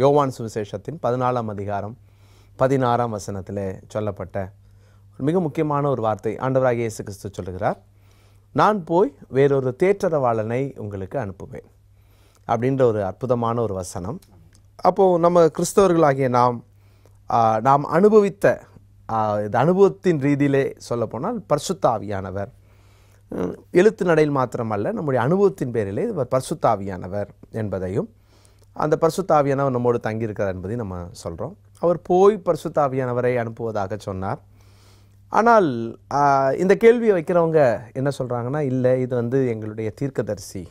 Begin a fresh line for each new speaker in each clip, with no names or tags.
யோவான் சுவிசேஷத்தின் பதினாலாம் அதிகாரம் பதினாறாம் வசனத்தில் சொல்லப்பட்ட மிக முக்கியமான ஒரு வார்த்தை ஆண்டவராக இயேசு கிறிஸ்து சொல்லுகிறார் நான் போய் வேறொரு தேற்றரவாளனை உங்களுக்கு அனுப்புவேன் அப்படின்ற ஒரு அற்புதமான ஒரு வசனம் அப்போது நம்ம கிறிஸ்தவர்களாகிய நாம் நாம் அனுபவித்த இது அனுபவத்தின் ரீதியிலே சொல்லப்போனால் பர்சுத்தாவியானவர் எழுத்து நடையில் மாத்திரமல்ல நம்முடைய அனுபவத்தின் பேரிலே இவர் பர்சுத்தாவியானவர் என்பதையும் அந்த பரிசுத்தாவியானவர் நம்மோடு தங்கியிருக்கிறார் என்பதை நம்ம சொல்கிறோம் அவர் போய் பரிசுத்தாவியானவரை அனுப்புவதாக சொன்னார் ஆனால் இந்த கேள்வியை வைக்கிறவங்க என்ன சொல்கிறாங்கன்னா இல்லை இது வந்து எங்களுடைய தீர்க்கதரிசி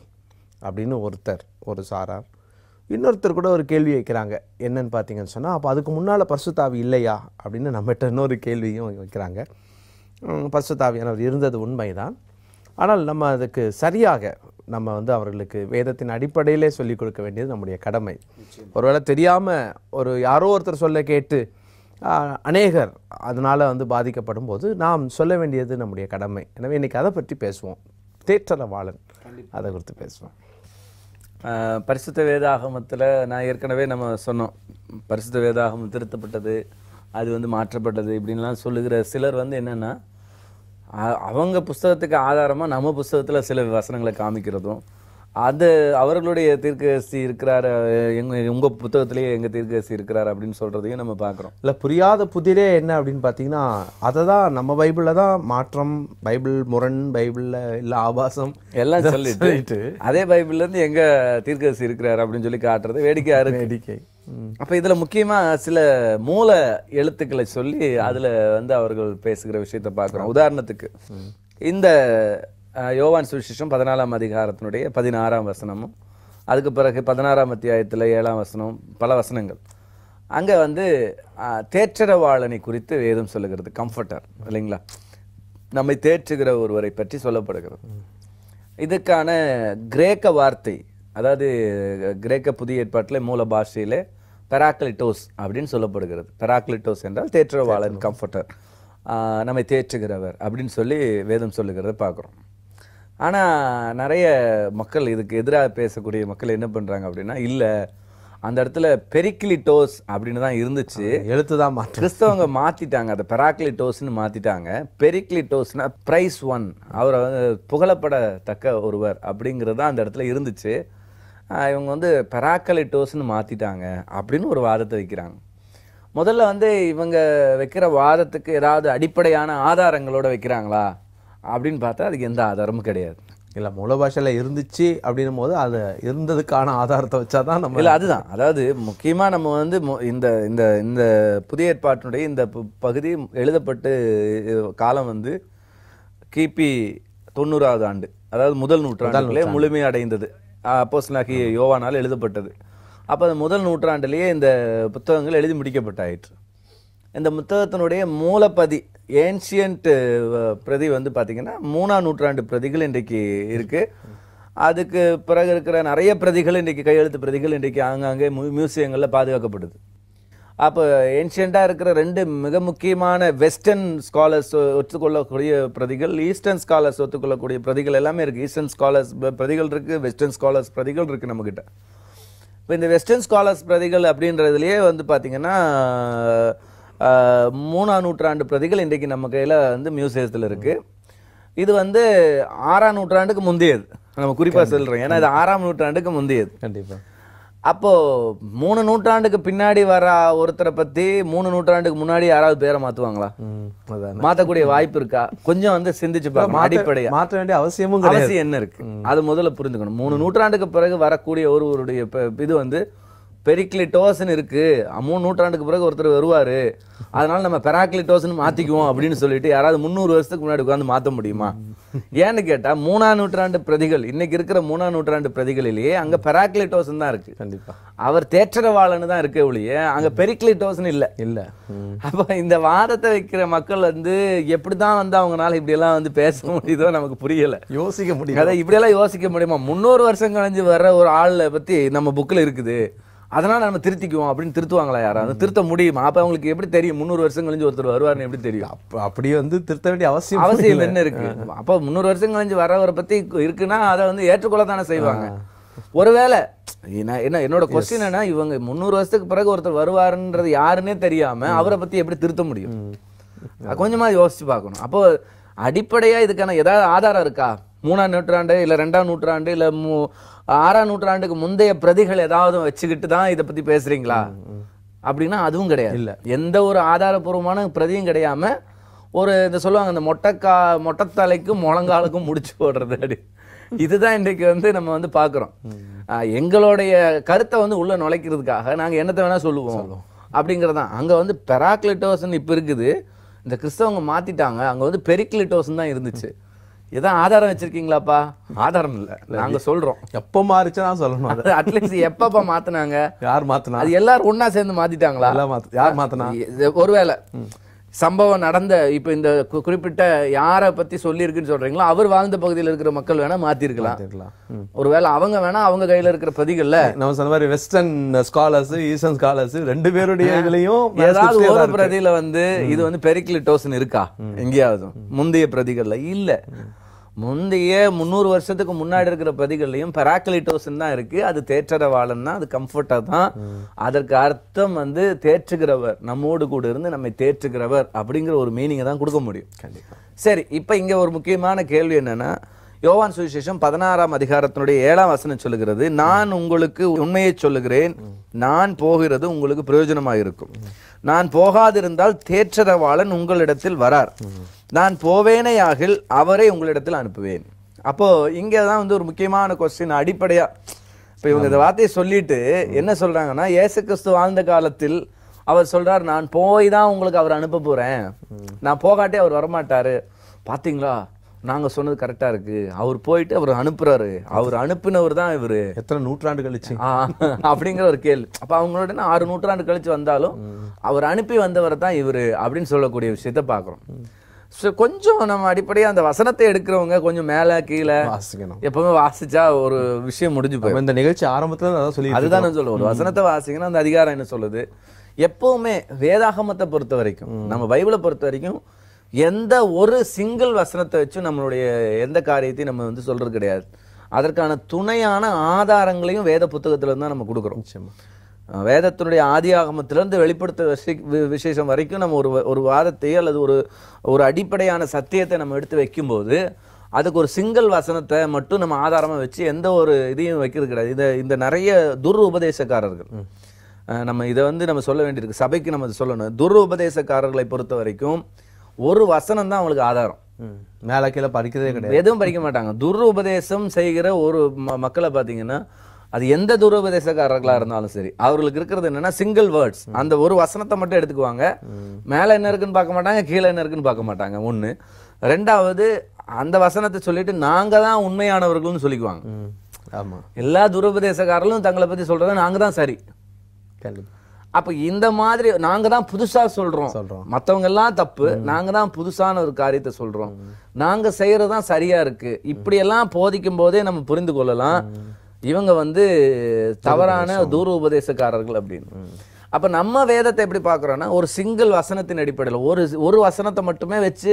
அப்படின்னு ஒருத்தர் ஒரு சாரார் இன்னொருத்தர் கூட ஒரு கேள்வி வைக்கிறாங்க என்னன்னு பார்த்தீங்கன்னு சொன்னால் அப்போ அதுக்கு முன்னால் பரிசுத்தாவி இல்லையா அப்படின்னு நம்மகிட்ட இன்னொரு கேள்வியும் வைக்கிறாங்க பரிசுத்தாவியானவர் இருந்தது உண்மைதான் ஆனால் நம்ம அதுக்கு சரியாக நம்ம வந்து அவர்களுக்கு வேதத்தின் அடிப்படையிலே சொல்லிக் கொடுக்க வேண்டியது நம்முடைய கடமை ஒருவேளை தெரியாமல் ஒரு யாரோ ஒருத்தர் சொல்ல கேட்டு அநேகர் அதனால் வந்து பாதிக்கப்படும் போது நாம் சொல்ல வேண்டியது நம்முடைய கடமை எனவே இன்றைக்கி அதை பற்றி பேசுவோம் தேற்றலவாளன் அதை குறித்து பேசுவோம் பரிசுத்த வேதாகமத்தில்
நான் ஏற்கனவே நம்ம சொன்னோம் பரிசுத்த வேதாகமம் திருத்தப்பட்டது அது வந்து மாற்றப்பட்டது இப்படின்லாம் சொல்லுகிற சிலர் வந்து என்னென்னா அவங்க புஸ்தகத்துக்கு ஆதாரமாக நம்ம புஸ்தகத்தில் சில வசனங்களை காமிக்கிறதும் அது அவர்களுடைய தீர்க்கரசி இருக்கிறார் எங்க உங்க புத்தகத்திலேயே எங்க தீர்க்கரசி இருக்கிறார் அப்படின்னு சொல்றதையும் நம்ம பார்க்குறோம்
இல்லை புரியாத புதிரே என்ன அப்படின்னு பார்த்தீங்கன்னா அதை தான் நம்ம பைபிள்ல தான் மாற்றம் பைபிள் முரண் பைபிள்ல இல்லை ஆபாசம் எல்லாம்
சொல்லிட்டு அதே பைபிள்ல இருந்து எங்க தீர்க்கரசி இருக்கிறார் அப்படின்னு சொல்லி காட்டுறது வேடிக்கையா இருக்கு வேடிக்கை அப்போ இதுல முக்கியமா சில மூல எழுத்துக்களை சொல்லி அதுல வந்து அவர்கள் பேசுகிற விஷயத்த பாக்குறோம் உதாரணத்துக்கு இந்த யோவான் சுவிசேஷம் பதினாலாம் அதிகாரத்தினுடைய பதினாறாம் வசனமும் அதுக்கு பிறகு பதினாறாம் அத்தியாயத்தில் ஏழாம் வசனம் பல வசனங்கள் அங்கே வந்து தேற்றரவாளனை குறித்து வேதம் சொல்லுகிறது கம்ஃபர்டர் இல்லைங்களா நம்மை தேற்றுகிற ஒருவரை பற்றி சொல்லப்படுகிறது இதுக்கான கிரேக்க வார்த்தை அதாவது கிரேக்க புதிய ஏற்பாட்டில் மூல பாஷையில் பெராக்லிட்டோஸ் அப்படின்னு சொல்லப்படுகிறது பெராக்லிட்டோஸ் என்றால் தேற்றவாளன் கம்ஃபர்டர் நம்மை தேற்றுகிறவர் அப்படின்னு சொல்லி வேதம் சொல்லுகிறத பார்க்குறோம் ஆனால் நிறைய மக்கள் இதுக்கு எதிராக பேசக்கூடிய மக்கள் என்ன பண்ணுறாங்க அப்படின்னா இல்லை அந்த இடத்துல பெரிக்கிலிட்டோஸ் அப்படின்னு தான் இருந்துச்சு எழுத்து தான் மாற்ற கிறிஸ்தவங்க மாற்றிட்டாங்க அதை பெராக்லிட்டோஸ்னு மாற்றிட்டாங்க டோஸ்னால் ப்ரைஸ் ஒன் அவரை வந்து புகழப்படத்தக்க ஒருவர் அப்படிங்கிறது தான் அந்த இடத்துல இருந்துச்சு இவங்க வந்து பெராக்கலிட்டோஸ்னு மாற்றிட்டாங்க அப்படின்னு ஒரு வாதத்தை வைக்கிறாங்க முதல்ல வந்து இவங்க வைக்கிற வாதத்துக்கு ஏதாவது அடிப்படையான ஆதாரங்களோடு வைக்கிறாங்களா அப்படின்னு பார்த்தா அதுக்கு எந்த ஆதாரமும் கிடையாது இல்லை மூல பாஷையில் இருந்துச்சு அப்படின்னும்
போது அது இருந்ததுக்கான ஆதாரத்தை வச்சா தான் நம்ம இல்லை அதுதான்
அதாவது முக்கியமாக நம்ம வந்து இந்த இந்த இந்த புதிய ஏற்பாட்டினுடைய இந்த பகுதி எழுதப்பட்டு காலம் வந்து கிபி தொண்ணூறாவது ஆண்டு அதாவது முதல் நூற்றாண்டுலே முழுமையடைந்தது அப்போ அப்போஸ்லாகி யோவானால் எழுதப்பட்டது அப்போ அந்த முதல் நூற்றாண்டுலேயே இந்த புத்தகங்கள் எழுதி முடிக்கப்பட்டாயிற்று இந்த புத்தகத்தினுடைய மூலப்பதி ஏன்ஷியன்ட்டு பிரதி வந்து பார்த்திங்கன்னா மூணாம் நூற்றாண்டு பிரதிகள் இன்றைக்கு இருக்குது அதுக்கு பிறகு இருக்கிற நிறைய பிரதிகள் இன்றைக்கி கையெழுத்து பிரதிகள் இன்றைக்கி ஆங்காங்கே மியூசியங்களில் பாதுகாக்கப்படுது அப்போ ஏன்ஷியண்ட்டாக இருக்கிற ரெண்டு மிக முக்கியமான வெஸ்டர்ன் ஸ்காலர்ஸ் ஒத்துக்கொள்ளக்கூடிய பிரதிகள் ஈஸ்டர்ன் ஸ்காலர்ஸ் ஒத்துக்கொள்ளக்கூடிய பிரதிகள் எல்லாமே இருக்குது ஈஸ்டர்ன் ஸ்காலர்ஸ் பிரதிகள் இருக்குது வெஸ்டர்ன் ஸ்காலர்ஸ் பிரதிகள் இருக்குது நம்மக்கிட்ட இப்போ இந்த வெஸ்டர்ன் ஸ்காலர்ஸ் பிரதிகள் அப்படின்றதுலேயே வந்து பார்த்திங்கன்னா மூணாம் நூற்றாண்டு பிரதிகள் இன்றைக்கு நம்ம கையில் வந்து மியூசியத்தில் இருக்கு இது வந்து ஆறாம் நூற்றாண்டுக்கு முந்தையது நம்ம குறிப்பாக சொல்கிறோம் ஏன்னா இது ஆறாம் நூற்றாண்டுக்கு முந்தையது கண்டிப்பாக அப்போது மூணு நூற்றாண்டுக்கு பின்னாடி வர ஒருத்தரை பற்றி மூணு நூற்றாண்டுக்கு முன்னாடி யாராவது பேரை மாற்றுவாங்களா மாற்றக்கூடிய வாய்ப்பு இருக்கா கொஞ்சம் வந்து சிந்திச்சு அடிப்படையாக மாற்ற வேண்டிய அவசியமும் அவசியம் என்ன இருக்கு அது முதல்ல புரிஞ்சுக்கணும் மூணு நூற்றாண்டுக்கு பிறகு வரக்கூடிய ஒருவருடைய இது வந்து பெரிக்லிட்டோசன் இருக்கு மூணு நூற்றாண்டுக்கு பிறகு ஒருத்தர் வருவாரு அதனால நம்ம பெராக்லிட்டோசன் மாத்திக்குவோம் அப்படின்னு சொல்லிட்டு யாராவது முந்நூறு வருஷத்துக்கு முன்னாடி உட்காந்து மாற்ற முடியுமா ஏன்னு கேட்டா மூணாம் நூற்றாண்டு பிரதிகள் இன்னைக்கு இருக்கிற மூணாம் நூற்றாண்டு பிரதிகளிலேயே அங்க பெராக்லிட்டோசன் தான் இருக்கு கண்டிப்பாக அவர் தேற்றரவாளன்னு தான் இருக்க ஒழிய அங்க பெரிக்லிட்டோசன் இல்ல இல்ல அப்ப இந்த வாதத்தை வைக்கிற மக்கள் வந்து எப்படி தான் வந்து இப்படி எல்லாம் வந்து பேச முடியுதோ நமக்கு புரியல யோசிக்க முடியும் அதை இப்படியெல்லாம் யோசிக்க முடியுமா முந்நூறு வருஷம் கழிஞ்சு வர்ற ஒரு ஆளை பத்தி நம்ம புக்ல இருக்குது அதனால் நம்ம திருத்திக்குவோம் அப்படின்னு திருத்துவாங்களா யாராவது திருத்த முடியுமா அப்போ அவங்களுக்கு எப்படி தெரியும் முந்நூறு வருஷம் கழிஞ்சு ஒருத்தர் வருவார்னு எப்படி தெரியும் அப்போ அப்படி வந்து திருத்த வேண்டிய அவசியம் அவசியம் என்ன இருக்கு அப்போ முந்நூறு வருஷம் கழிஞ்சு வரவரை பற்றி இருக்குன்னா அதை வந்து ஏற்றுக்கொள்ள தானே செய்வாங்க ஒருவேளை என்ன என்னோட கொஸ்டின் என்ன இவங்க முந்நூறு வருஷத்துக்கு பிறகு ஒருத்தர் வருவாருன்றது யாருன்னே தெரியாம அவரை பத்தி எப்படி திருத்த முடியும் கொஞ்சமா யோசிச்சு பார்க்கணும் அப்போ அடிப்படையா இதுக்கான ஏதாவது ஆதாரம் இருக்கா மூணாம் நூற்றாண்டு இல்லை ரெண்டாம் நூற்றாண்டு இல்லை மூ ஆறாம் நூற்றாண்டுக்கு முந்தைய பிரதிகள் ஏதாவது வச்சுக்கிட்டு தான் இதை பற்றி பேசுகிறீங்களா அப்படின்னா அதுவும் கிடையாது இல்லை எந்த ஒரு ஆதாரபூர்வமான பிரதியும் கிடையாம ஒரு இந்த சொல்லுவாங்க இந்த மொட்டைக்கா மொட்டைத்தலைக்கும் முழங்காலுக்கும் முடிச்சு போடுறது அப்படி இதுதான் இன்றைக்கு வந்து நம்ம வந்து பார்க்குறோம் எங்களுடைய கருத்தை வந்து உள்ளே நுழைக்கிறதுக்காக நாங்கள் என்னத்தை வேணால் சொல்லுவோம் அப்படிங்கிறதான் அங்கே வந்து பெராக்லிட்டோஸ்ன்னு இப்போ இருக்குது இந்த கிறிஸ்தவங்க மாற்றிட்டாங்க அங்கே வந்து பெரிக்லிட்டோசன் தான் இருந்துச்சு இதான் ஆதாரம் வச்சிருக்கீங்களாப்பா ஆதாரம் இல்ல
நாங்க சொல்றோம் எப்ப மாறிச்சுதான் சொல்லணும் அட்லீஸ்ட் எப்பப்பா
மாத்தினாங்க யார் மாத்தினா அது எல்லாரும் ஒன்னா சேர்ந்து மாத்திட்டாங்களா யார் மாத்தினா ஒருவேளை சம்பவம் நடந்த இப்போ இந்த குறிப்பிட்ட யாரை பற்றி சொல்லியிருக்குன்னு சொல்கிறீங்களோ அவர் வாழ்ந்த பகுதியில் இருக்கிற மக்கள் வேணால் மாற்றிருக்கலாம் ஒருவேளை அவங்க வேணால் அவங்க கையில் இருக்கிற பிரதிகளில்
நம்ம சொன்ன மாதிரி வெஸ்டர்ன் ஸ்காலர்ஸ் ஈஸ்டர்ன் ஸ்காலர்ஸ் ரெண்டு பேருடைய இதுலையும் ஏதாவது ஒரு பிரதியில் வந்து இது வந்து டோசன் இருக்கா
எங்கேயாவது முந்தைய பிரதிகளில் இல்லை முந்தைய முந்நூறு வருஷத்துக்கு முன்னாடி இருக்கிற பதிகள்லையும் பெராக்கலிட்டோஸ்ன்னு தான் இருக்குது அது தேற்றரவாளன் தான் அது கம்ஃபர்ட்டாக தான் அதற்கு அர்த்தம் வந்து தேற்றுகிறவர் நம்மோடு கூட இருந்து நம்மை தேற்றுகிறவர் அப்படிங்கிற ஒரு மீனிங்கை தான் கொடுக்க முடியும் கண்டிப்பாக சரி இப்போ இங்கே ஒரு முக்கியமான கேள்வி என்னென்னா யோவான் சுவிசேஷம் பதினாறாம் அதிகாரத்தினுடைய ஏழாம் வசனம் சொல்லுகிறது நான் உங்களுக்கு உண்மையை சொல்லுகிறேன் நான் போகிறது உங்களுக்கு பிரயோஜனமாக இருக்கும் நான் போகாதிருந்தால் தேற்றரவாளன் உங்களிடத்தில் வரார் நான் போவேனே போவேனையாகில் அவரை உங்களிடத்தில் அனுப்புவேன் அப்போ இங்கே தான் வந்து ஒரு முக்கியமான கொஸ்டின் அடிப்படையாக இப்போ இவங்க இந்த வார்த்தையை சொல்லிட்டு என்ன சொல்கிறாங்கன்னா ஏசு கிறிஸ்து வாழ்ந்த காலத்தில் அவர் சொல்கிறார் நான் போய் தான் உங்களுக்கு அவர் அனுப்ப போகிறேன் நான் போகாட்டே அவர் வரமாட்டார் பார்த்தீங்களா நாங்கள் சொன்னது கரெக்டாக இருக்குது அவர் போயிட்டு அவர் அனுப்புகிறாரு அவர் அனுப்பினவர் தான் இவர் எத்தனை நூற்றாண்டு கழிச்சு அப்படிங்கிற ஒரு கேள்வி அப்போ அவங்களோட ஆறு நூற்றாண்டு கழிச்சு வந்தாலும் அவர் அனுப்பி வந்தவர் தான் இவர் அப்படின்னு சொல்லக்கூடிய விஷயத்த பார்க்குறோம் ஸோ கொஞ்சம் நம்ம அடிப்படையாக அந்த வசனத்தை எடுக்கிறவங்க கொஞ்சம் மேலே கீழே வாசிக்கணும் எப்பவுமே வாசிச்சா ஒரு விஷயம் முடிஞ்சு போயிடும்
இந்த நிகழ்ச்சி ஆரம்பத்தில் அதான்
சொல்லி அதுதான் நான் சொல்லுவோம் ஒரு வசனத்தை வாசிக்கணும் அந்த அதிகாரம் என்ன சொல்லுது எப்பவுமே வேதாகமத்தை பொறுத்த வரைக்கும் நம்ம பைபிளை பொறுத்த வரைக்கும் எந்த ஒரு சிங்கிள் வசனத்தை வச்சு நம்மளுடைய எந்த காரியத்தையும் நம்ம வந்து சொல்கிறது கிடையாது அதற்கான துணையான ஆதாரங்களையும் வேத புத்தகத்தில் தான் நம்ம கொடுக்குறோம் வேதத்தினுடைய ஆதி ஆகமத்திலிருந்து வெளிப்படுத்த விசேஷம் வரைக்கும் நம்ம ஒரு ஒரு வாதத்தை அல்லது ஒரு ஒரு அடிப்படையான சத்தியத்தை நம்ம எடுத்து வைக்கும்போது அதுக்கு ஒரு சிங்கிள் வசனத்தை மட்டும் நம்ம ஆதாரமாக வச்சு எந்த ஒரு இதையும் வைக்கிறது கிடையாது இந்த இந்த நிறைய துர் உபதேசக்காரர்கள் நம்ம இதை வந்து நம்ம சொல்ல வேண்டியிருக்கு சபைக்கு நம்ம சொல்லணும் துர் உபதேசக்காரர்களை பொறுத்த வரைக்கும் ஒரு வசனம் தான் அவங்களுக்கு ஆதாரம் மேலே கீழே படிக்கிறதே கிடையாது எதுவும் படிக்க மாட்டாங்க துர் உபதேசம் செய்கிற ஒரு மக்களை பார்த்தீங்கன்னா அது எந்த தூரபதேசக்காரர்களா இருந்தாலும் சரி அவர்களுக்கு இருக்கிறது என்னன்னா சிங்கிள் வேர்ட்ஸ் அந்த ஒரு வசனத்தை மட்டும் எடுத்துக்குவாங்க மேல என்ன இருக்குன்னு பார்க்க மாட்டாங்க கீழே என்ன இருக்குன்னு பார்க்க மாட்டாங்க ஒன்று ரெண்டாவது அந்த வசனத்தை சொல்லிட்டு நாங்க தான் உண்மையானவர்கள்னு சொல்லிக்குவாங்க ஆமா எல்லா தூரபதேசக்காரர்களும் தங்களை பத்தி சொல்றது நாங்க தான் சரி அப்ப அப்போ இந்த மாதிரி நாங்க தான் புதுசா சொல்றோம் சொல்றோம் மற்றவங்க எல்லாம் தப்பு நாங்க தான் புதுசான ஒரு காரியத்தை சொல்றோம் நாங்க செய்யறதுதான் சரியா இருக்கு இப்படி இப்படியெல்லாம் போதிக்கும் போதே நம்ம புரிந்து கொள்ளலாம் இவங்க வந்து தவறான தூர உபதேசக்காரர்கள் அப்படின்னு அப்போ நம்ம வேதத்தை எப்படி பார்க்குறோன்னா ஒரு சிங்கிள் வசனத்தின் அடிப்படையில் ஒரு ஒரு வசனத்தை மட்டுமே வச்சு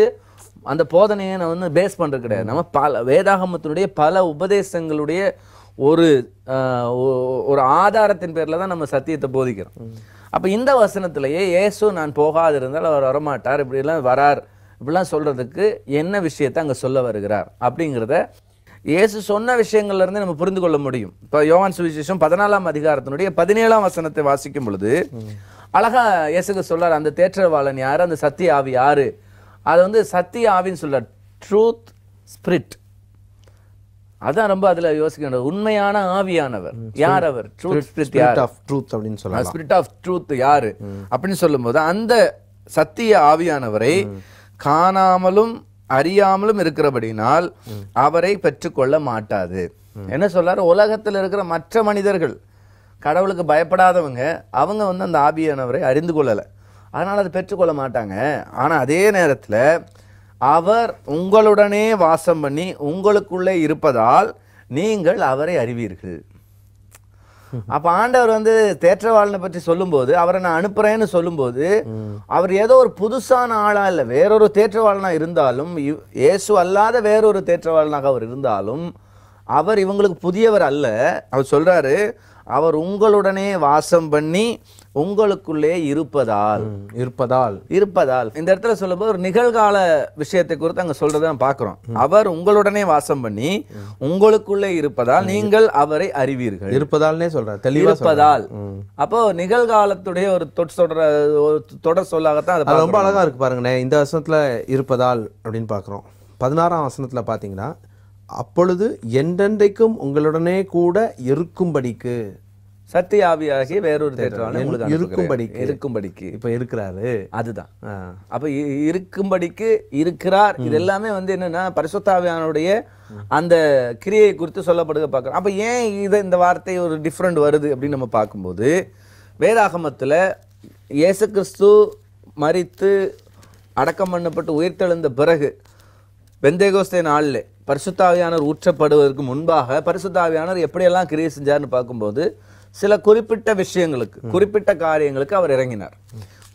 அந்த போதனையை நான் வந்து பேஸ் பண்ணுறது கிடையாது நம்ம பல வேதாகமத்தினுடைய பல உபதேசங்களுடைய ஒரு ஒரு ஆதாரத்தின் பேரில் தான் நம்ம சத்தியத்தை போதிக்கிறோம் அப்போ இந்த வசனத்திலேயே ஏசு நான் போகாதிருந்தால் அவர் வரமாட்டார் இப்படிலாம் வரார் இப்படிலாம் சொல்கிறதுக்கு என்ன விஷயத்தை அங்கே சொல்ல வருகிறார் அப்படிங்கிறத இயேசு சொன்ன விஷயங்கள்லேருந்து நம்ம புரிந்து கொள்ள முடியும் இப்போ யோவான் சுவிசேஷம் பதினாலாம் அதிகாரத்தினுடைய பதினேழாம் வசனத்தை வாசிக்கும் பொழுது அழகா இயேசுக்கு சொல்றார் அந்த தேற்றவாளன் யார் அந்த சத்திய ஆவி யாரு அது வந்து சத்திய ஆவின்னு சொல்றார் ட்ரூத் ஸ்பிரிட் அதான் ரொம்ப அதுல யோசிக்கின்ற உண்மையான ஆவியானவர் யார் அவர் ட்ரூத் ஸ்பிரிட் யார் ஆஃப்
ட்ரூத் அப்படின்னு சொல்லலாம் ஸ்பிரிட்
ஆஃப் ட்ரூத் யாரு அப்படின்னு சொல்லும்போது அந்த சத்திய ஆவியானவரை காணாமலும் அறியாமலும் இருக்கிறபடினால் அவரை பெற்றுக்கொள்ள மாட்டாது என்ன சொல்றாரு உலகத்தில் இருக்கிற மற்ற மனிதர்கள் கடவுளுக்கு பயப்படாதவங்க அவங்க வந்து அந்த ஆபியானவரை அறிந்து கொள்ளலை அதனால் அதை பெற்றுக்கொள்ள மாட்டாங்க ஆனால் அதே நேரத்தில் அவர் உங்களுடனே வாசம் பண்ணி உங்களுக்குள்ளே இருப்பதால் நீங்கள் அவரை அறிவீர்கள் அப்ப ஆண்டவர் வந்து தேற்றவாளனை பற்றி சொல்லும்போது அவரை நான் அனுப்புறேன்னு சொல்லும்போது அவர் ஏதோ ஒரு புதுசான ஆளா இல்லை வேறொரு தேற்றவாளனா இருந்தாலும் இயேசு அல்லாத வேறொரு தேற்றவாளனாக அவர் இருந்தாலும் அவர் இவங்களுக்கு புதியவர் அல்ல அவர் சொல்றாரு அவர் உங்களுடனே வாசம் பண்ணி உங்களுக்குள்ளே இருப்பதால் இருப்பதால் இருப்பதால் இந்த இடத்துல சொல்லும்போது ஒரு நிகழ்கால விஷயத்தை குறித்து அங்க சொல்றதை பாக்குறோம் பார்க்குறோம் அவர் உங்களுடனே வாசம் பண்ணி உங்களுக்குள்ளே இருப்பதால் நீங்கள் அவரை
அறிவீர்கள் இருப்பதால்னே சொல்றாரு தெளிவா இருப்பதால்
அப்போ நிகழ்காலத்துடைய ஒரு தொடர் தொடர் சொல்லாகத்தான் அது ரொம்ப அழகா
இருக்கு பாருங்களேன் இந்த வசனத்துல இருப்பதால் அப்படின்னு பாக்குறோம் பதினாறாம் வசனத்துல பாத்தீங்கன்னா அப்பொழுது என்றென்றைக்கும் உங்களுடனே கூட இருக்கும்படிக்கு
சத்திய ஆவியாகி வேறொரு தேற்றவாளன் இருக்கும்படி
இருக்கும்படிக்கு இப்ப இருக்கிறாரு அதுதான்
அப்ப இருக்கும்படிக்கு இருக்கிறார் இது எல்லாமே வந்து என்னன்னா பரிசுத்தாவியானுடைய அந்த கிரியை குறித்து சொல்லப்படுக பார்க்குறோம் அப்போ ஏன் இதை இந்த வார்த்தை ஒரு டிஃப்ரெண்ட் வருது அப்படின்னு நம்ம பார்க்கும்போது வேதாகமத்துல இயேசு கிறிஸ்து மறித்து அடக்கம் பண்ணப்பட்டு உயிர்த்தெழுந்த பிறகு வெந்தேகோஸ்தே நாளில் பரிசுத்தாவியானவர் ஊற்றப்படுவதற்கு முன்பாக பரிசுத்தாவியானவர் எப்படியெல்லாம் கிரியை செஞ்சார்னு பார்க்கும்போது சில குறிப்பிட்ட விஷயங்களுக்கு குறிப்பிட்ட காரியங்களுக்கு அவர் இறங்கினார்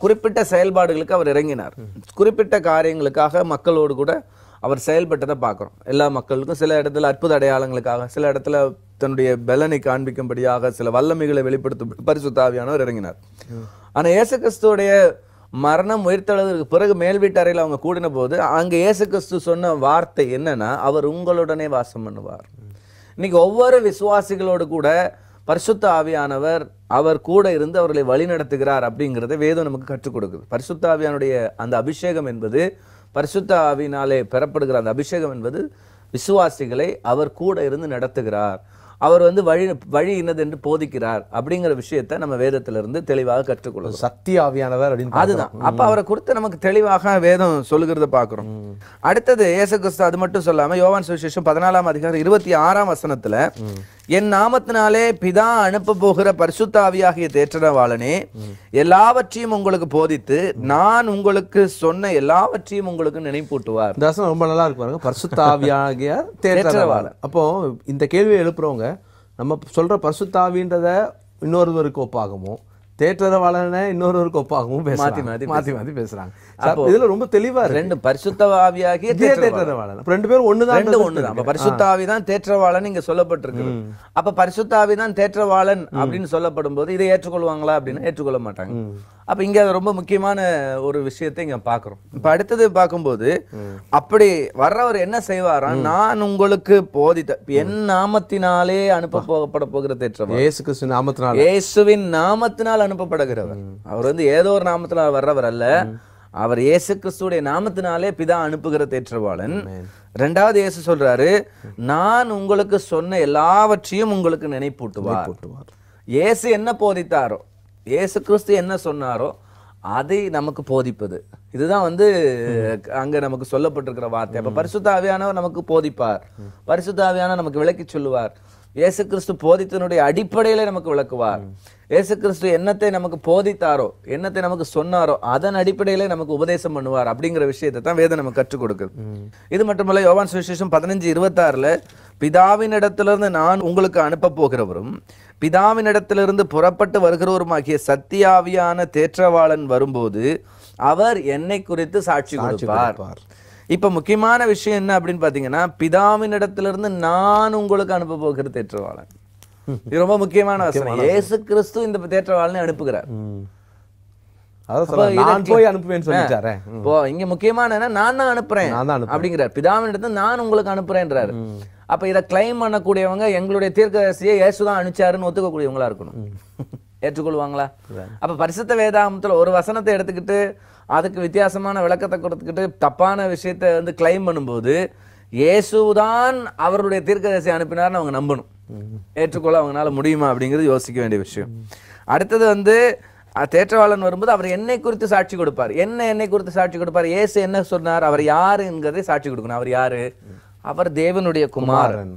குறிப்பிட்ட செயல்பாடுகளுக்கு அவர் இறங்கினார் குறிப்பிட்ட காரியங்களுக்காக மக்களோடு கூட அவர் செயல்பட்டதை பார்க்குறோம் எல்லா மக்களுக்கும் சில இடத்துல அற்புத அடையாளங்களுக்காக சில இடத்துல தன்னுடைய பலனை காண்பிக்கும்படியாக சில வல்லமைகளை வெளிப்படுத்தும் பரிசுத்தாவியானவர் இறங்கினார் ஆனால் இயேசு கிறிஸ்துவோடைய மரணம் உயிர்த்தளவுக்கு பிறகு மேல் வீட்டறையில் அவங்க கூடின போது அங்கே இயேசு கிறிஸ்து சொன்ன வார்த்தை என்னன்னா அவர் உங்களுடனே வாசம் பண்ணுவார் இன்னைக்கு ஒவ்வொரு விசுவாசிகளோடு கூட பரிசுத்த ஆவியானவர் அவர் கூட இருந்து அவர்களை வழி நடத்துகிறார் அப்படிங்கிறத வேதம் நமக்கு கற்றுக் கொடுக்குது பரிசுத்த ஆவியானுடைய அந்த அபிஷேகம் என்பது பரிசுத்த ஆவினாலே பெறப்படுகிற அந்த அபிஷேகம் என்பது விசுவாசிகளை அவர் கூட இருந்து நடத்துகிறார் அவர் வந்து வழி வழி என்னது என்று போதிக்கிறார் அப்படிங்கிற விஷயத்த நம்ம வேதத்திலிருந்து தெளிவாக கற்றுக்கொள்ளும் சக்தி ஆவியானவர் அப்படின்னு அதுதான் அப்ப அவரை குறித்து நமக்கு தெளிவாக வேதம் சொல்லுகிறத பாக்குறோம் அடுத்தது ஏசு கிறிஸ்து அது மட்டும் சொல்லாம யோவான் சுவிசேஷம் பதினாலாம் அதிகாரம் இருபத்தி ஆறாம் வசனத்துல என் நாமத்தினாலே பிதா அனுப்ப போகிற பரிசுத்தாவியாகிய தேற்றனவாளனே எல்லாவற்றையும் உங்களுக்கு போதித்து நான் உங்களுக்கு சொன்ன எல்லாவற்றையும் உங்களுக்கு நினைப்பூட்டுவார்
தசம் ரொம்ப நல்லா இருக்கு பாருங்க பரிசுத்தாவியாகிய தேற்றரவாளன் அப்போ இந்த கேள்வியை எழுப்புறவங்க நம்ம சொல்ற பரிசுத்தாவின்றத இன்னொருவருக்கு ஒப்பாகமோ தேற்றதவாளனை இன்னொரு கொப்பாகவும் மாற்றி மாத்தி மாத்தி மாத்தி பேசுறாங்க இதுல ரொம்ப தெளிவா ரெண்டு
பரிசுத்தவாவியாகிய தேற்றவாளன் ரெண்டு பேரும் ஒன்று ரெண்டு ஒன்று தான் அப்போ பரிசுத்தாவி தான் தேற்றவாளன் இங்க சொல்லப்பட்டிருக்கு அப்ப பரிசுத்தாவி தான் தேற்றவாளன் அப்படின்னு சொல்லப்படும் போது இதை ஏற்றுக்கொள்வாங்களா அப்படின்னு ஏற்றுக்கொள்ள மாட்டாங்க அப்போ இங்கே அது ரொம்ப முக்கியமான ஒரு விஷயத்தை இங்கே பார்க்குறோம் இப்போ அடுத்தது பார்க்கும்போது அப்படி வர்றவர் என்ன செய்வாரா நான் உங்களுக்கு போதித்த என் நாமத்தினாலே அனுப்ப போகப்பட போகிற தேற்றம் ஏசு
கிறிஸ்து நாமத்தினால்
இயேசுவின் நாமத்தினால் அனுப்பப்படுகிறவர் அவர் வந்து ஏதோ ஒரு நாமத்தினால் வர்றவர் அல்ல அவர் இயேசு கிறிஸ்துடைய நாமத்தினாலே பிதா அனுப்புகிற தேற்றவாளன் ரெண்டாவது இயேசு சொல்றாரு நான் உங்களுக்கு சொன்ன எல்லாவற்றையும் உங்களுக்கு நினைப்பூட்டுவார் இயேசு என்ன போதித்தாரோ ஏசு கிறிஸ்து என்ன சொன்னாரோ அதை நமக்கு போதிப்பது இதுதான் வந்து அங்க நமக்கு சொல்லப்பட்டிருக்கிற வார்த்தை அப்ப பரிசுத்தாவியானவர் நமக்கு போதிப்பார் பரிசுத்தாவியான நமக்கு விளக்கி சொல்லுவார் இயேசு கிறிஸ்து போதித்தனுடைய அடிப்படையில நமக்கு விளக்குவார் இயேசு கிறிஸ்து என்னத்தை நமக்கு போதித்தாரோ என்னத்தை நமக்கு சொன்னாரோ அதன் அடிப்படையில நமக்கு உபதேசம் பண்ணுவார் அப்படிங்கிற விஷயத்தை தான் வேதம் நமக்கு கற்றுக் கொடுக்குது இது மட்டுமல்ல யோவான் சுவிசேஷம் பதினஞ்சு இருபத்தாறுல பிதாவின் பிதாவினிடத்திலிருந்து நான் உங்களுக்கு அனுப்ப போகிறவரும் பிதாவின் இடத்திலிருந்து புறப்பட்டு வருகிறவருமாகிய சத்தியாவியான தேற்றவாளன் வரும்போது அவர் என்னை குறித்து சாட்சி கொடுப்பார் இப்ப முக்கியமான விஷயம் என்ன அப்படின்னு பாத்தீங்கன்னா பார்த்தீங்கன்னா பிதாவினிடத்திலிருந்து நான் உங்களுக்கு அனுப்ப போகிற தேற்றவாளன் இது ரொம்ப முக்கியமான வசனம் ஏசு கிறிஸ்து இந்த தேற்றவாளனை அனுப்புகிறார் இங்க முக்கியமான நான் தான் அனுப்புறேன் அப்படிங்கிறார் இடத்துல நான் உங்களுக்கு அனுப்புறேன்றாரு அப்போ இதை கிளைம் பண்ணக்கூடியவங்க எங்களுடைய தீர்க்கதரிசியை இயேசு தான் அனுப்பிச்சாருன்னு ஒத்துக்கக்கூடியவங்களா இருக்கணும் ஏற்றுக்கொள்வாங்களா அப்போ பரிசுத்த வேதாமத்தில் ஒரு வசனத்தை எடுத்துக்கிட்டு அதுக்கு வித்தியாசமான விளக்கத்தை கொடுத்துக்கிட்டு தப்பான விஷயத்தை வந்து கிளைம் பண்ணும்போது இயேசுதான் அவருடைய தீர்க்கதரிசி அனுப்பினார்னு அவங்க நம்பணும் ஏற்றுக்கொள்ள அவங்களால முடியுமா அப்படிங்கிறது யோசிக்க வேண்டிய விஷயம் அடுத்தது வந்து தேற்றவாளன் வரும்போது அவர் என்னை குறித்து சாட்சி கொடுப்பார் என்ன என்னை குறித்து சாட்சி கொடுப்பார் ஏசு என்ன சொன்னார் அவர் யார் என்கிறதை சாட்சி கொடுக்கணும் அவர் யாரு அவர் தேவனுடைய குமாரன்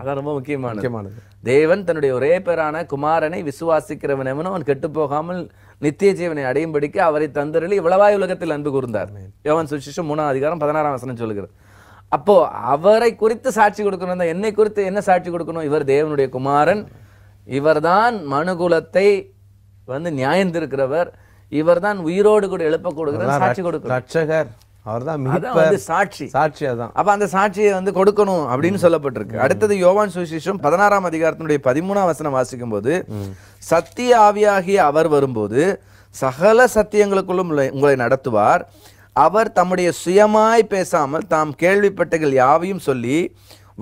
அதான் ரொம்ப முக்கியமான தேவன் தன்னுடைய ஒரே பேரான குமாரனை விசுவாசிக்கிறவன் எவனும் அவன் கெட்டு போகாமல் நித்திய ஜீவனை படிக்க அவரை தந்தரில் இவ்வளவாய் உலகத்தில் அன்பு கூர்ந்தார் யோவன் சுசிஷம் மூணாம் அதிகாரம் பதினாறாம் வசனம் சொல்லுகிறார் அப்போ அவரை குறித்து சாட்சி கொடுக்கணும் என்னை குறித்து என்ன சாட்சி கொடுக்கணும் இவர் தேவனுடைய குமாரன் இவர்தான் மனுகுலத்தை வந்து நியாயந்திருக்கிறவர் இவர் தான் உயிரோடு கூட எழுப்ப கொடுக்கிற சாட்சி கொடுக்கிறார்
அவர் தான்
சாட்சி சாட்சி அதான் அப்ப அந்த சாட்சியை வந்து கொடுக்கணும் அப்படின்னு சொல்லப்பட்டிருக்கு அடுத்தது யோவான் சுவிசேஷம் பதினாறாம் அதிகாரத்தினுடைய பதிமூணாம் வசனம் வாசிக்கும் போது சத்திய ஆவியாகிய அவர் வரும்போது சகல சத்தியங்களுக்குள்ளும் உங்களை நடத்துவார் அவர் தம்முடைய சுயமாய் பேசாமல் தாம் கேள்விப்பட்டகள் யாவையும் சொல்லி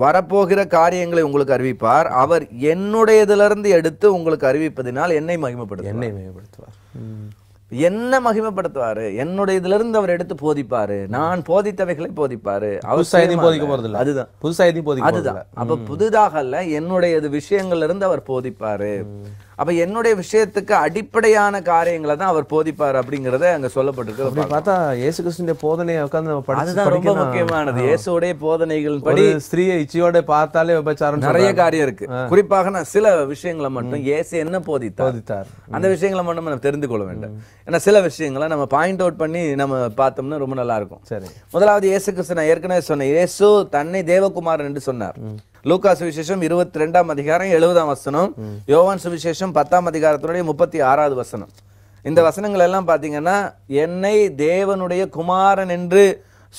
வரப்போகிற காரியங்களை உங்களுக்கு அறிவிப்பார் அவர் என்னுடையதிலிருந்து எடுத்து உங்களுக்கு அறிவிப்பதினால் என்னை மகிமைப்படுத்துவார் என்னை மகிமைப்படுத்துவார் என்ன மகிமைப்படுத்துவாரு என்னுடைய இதுல இருந்து அவர் எடுத்து போதிப்பாரு நான் போதித்தவைகளை போதிப்பாரு போதிக்க போறது அதுதான் புதுசா
அதுதான் அப்ப
புதிதாக அல்ல என்னுடைய விஷயங்கள்ல இருந்து அவர் போதிப்பாரு அப்ப என்னுடைய விஷயத்துக்கு அடிப்படையான காரியங்களை தான் அவர் போதிப்பார் அப்படிங்கறத அங்க சொல்லப்பட்டிருக்கு அப்படி
பார்த்தா ஏசு கிருஷ்ணனுடைய போதனையை நம்ம ரொம்ப முக்கியமானது இயேசுடைய
போதனைகள் படி ஸ்திரீயை இச்சையோட பார்த்தாலே விபச்சாரம் நிறைய காரியம் இருக்கு குறிப்பாக நான் சில விஷயங்களை மட்டும் ஏசு என்ன போதித்தார் போதித்தார் அந்த விஷயங்களை மட்டும் நம்ம தெரிந்து கொள்ள வேண்டும் ஏன்னா சில விஷயங்களை நம்ம பாயிண்ட் அவுட் பண்ணி நம்ம பார்த்தோம்னா ரொம்ப நல்லா இருக்கும் சரி முதலாவது இயேசு கிருஷ்ணன் ஏற்கனவே சொன்ன இயேசு தன்னை தேவகுமார் என்று சொன்னார் லூகா சுவிசேஷம் இருபத்தி ரெண்டாம் அதிகாரம் எழுபதாம் வசனம் யோவான் சுவிசேஷம் பத்தாம் அதிகாரத்தினுடைய முப்பத்தி ஆறாவது வசனம் இந்த வசனங்கள் எல்லாம் பார்த்தீங்கன்னா என்னை தேவனுடைய குமாரன் என்று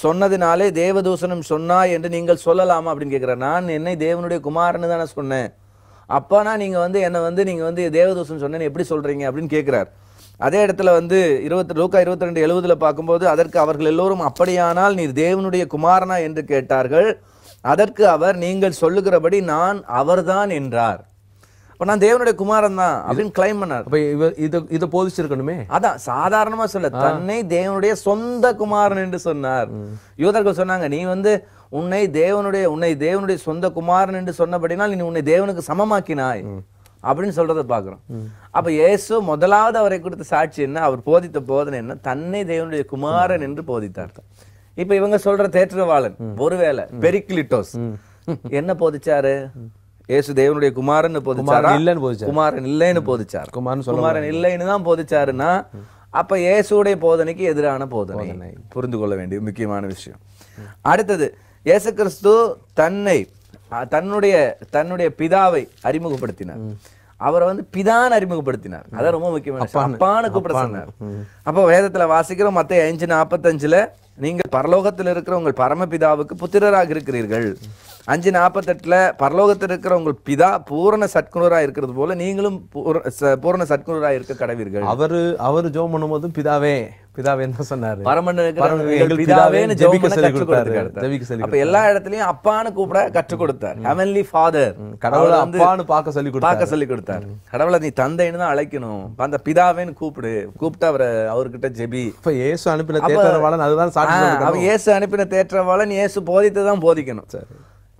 சொன்னதினாலே தேவதூசனம் சொன்னா என்று நீங்கள் சொல்லலாமா அப்படின்னு கேட்குறேன் நான் என்னை தேவனுடைய குமாரன்னு தானே சொன்னேன் அப்போனா நீங்கள் வந்து என்னை வந்து நீங்கள் வந்து தேவதூசன் சொன்னேன்னு எப்படி சொல்கிறீங்க அப்படின்னு கேட்குறாரு அதே இடத்துல வந்து இருபத்தி லூக்கா இருபத்தி ரெண்டு எழுபதில் பார்க்கும்போது அதற்கு அவர்கள் எல்லோரும் அப்படியானால் நீர் தேவனுடைய குமாரனா என்று கேட்டார்கள் அதற்கு அவர் நீங்கள் சொல்லுகிறபடி நான் அவர்தான் என்றார் இப்போ நான் தேவனுடைய குமாரன் தான் அப்படின்னு கிளைம் பண்ணார் அப்போ இதை இதை போதிச்சிருக்கணுமே அதான் சாதாரணமா சொல்ல தன்னை தேவனுடைய சொந்த குமாரன் என்று சொன்னார் யூதர்கள் சொன்னாங்க நீ வந்து உன்னை தேவனுடைய உன்னை தேவனுடைய சொந்த குமாரன் என்று சொன்னபடினால் நீ உன்னை தேவனுக்கு சமமாக்கினாய் அப்படின்னு சொல்றதை பாக்குறோம் அப்ப இயேசு முதலாவது அவரை கொடுத்த சாட்சி என்ன அவர் போதித்த போதனை என்ன தன்னை தேவனுடைய குமாரன் என்று போதித்தார் இப்ப இவங்க சொல்ற தேற்றவாளன் ஒருவேளை பெரிக்லிட்டோஸ் என்ன போதிச்சாரு ஏசு தேவனுடைய குமாரன் போதிச்சாரா இல்லன்னு போதிச்சார் குமாரன் இல்லைன்னு போதிச்சார் குமாரன் குமாரன் இல்லைன்னு தான் போதிச்சாருன்னா அப்ப இயேசுடைய போதனைக்கு எதிரான போதனை புரிந்து கொள்ள வேண்டிய முக்கியமான விஷயம் அடுத்தது இயேசு கிறிஸ்து தன்னை தன்னுடைய தன்னுடைய பிதாவை அறிமுகப்படுத்தினார் அவரை வந்து பிதான் அறிமுகப்படுத்தினார் அதான் ரொம்ப முக்கியமான அப்பான்னு கூப்பிட சொன்னார் அப்போ வேதத்துல வாசிக்கிறோம் மத்த அஞ்சு நாற்பத்தஞ்சுல நீங்கள் பரலோகத்தில் இருக்கிற உங்கள் பரமபிதாவுக்கு புத்திரராக இருக்கிறீர்கள் அஞ்சு நாற்பத்தெட்டில் பரலோகத்தில் இருக்கிற உங்கள் பிதா பூரண சத்குணராக இருக்கிறது போல நீங்களும் பூரண சத்குணராக இருக்க கடவீர்கள் அவர்
அவர் ஜோம் பண்ணும்போதும் பிதாவே பிதாவே சொன்னார் அப்ப எல்லா இடத்துலயும் அப்பான்னு கூப்பிட கற்றுக் கொடுத்தார் ஹெவன்லி ஃபாதர் கடவுளை அப்பான்னு
பார்க்க சொல்லி பார்க்க சொல்லி கொடுத்தார் கடவுளை நீ தந்தைன்னு தான் அழைக்கணும் அந்த பிதாவேன்னு கூப்பிடு கூப்பிட்டு அவரை அவர்கிட்ட ஜெபி இப்ப ஏசு அனுப்பின தேவரவாளன் அதுதான் அவன் இயேசு அனுப்பின தேற்றவாளன் இயேசு போதித்து தான் போதிக்கணும்